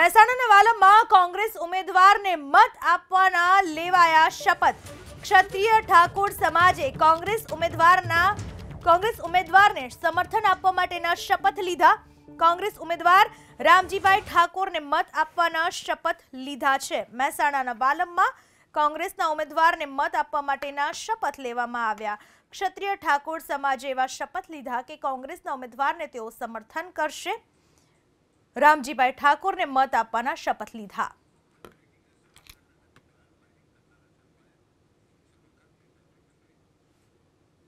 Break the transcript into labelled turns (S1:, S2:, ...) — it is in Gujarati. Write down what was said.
S1: મહેસાણાના વાલમમાં કોંગ્રેસ ઉમેદવારને મત આપવાના લેવાયા શપથ ક્ષત્રિય ઠાકોર સમાજે કોંગ્રેસ ઉમેદવારના કોંગ્રેસ ઉમેદવારને સમર્થન આપવા માટેના શપથ લીધા કોંગ્રેસ ઉમેદવાર રામજીભાઈ ઠાકોરને મત આપવાના શપથ લીધા છે મહેસાણાના વાલમમાં કોંગ્રેસના ઉમેદવારને મત આપવા માટેના શપથ લેવામાં આવ્યા ક્ષત્રિય ઠાકોર સમાજે એવા શપથ લીધા કે કોંગ્રેસના ઉમેદવારને તેઓ સમર્થન કરશે रामजी ठाकुर ने मत आप शपथ लीधा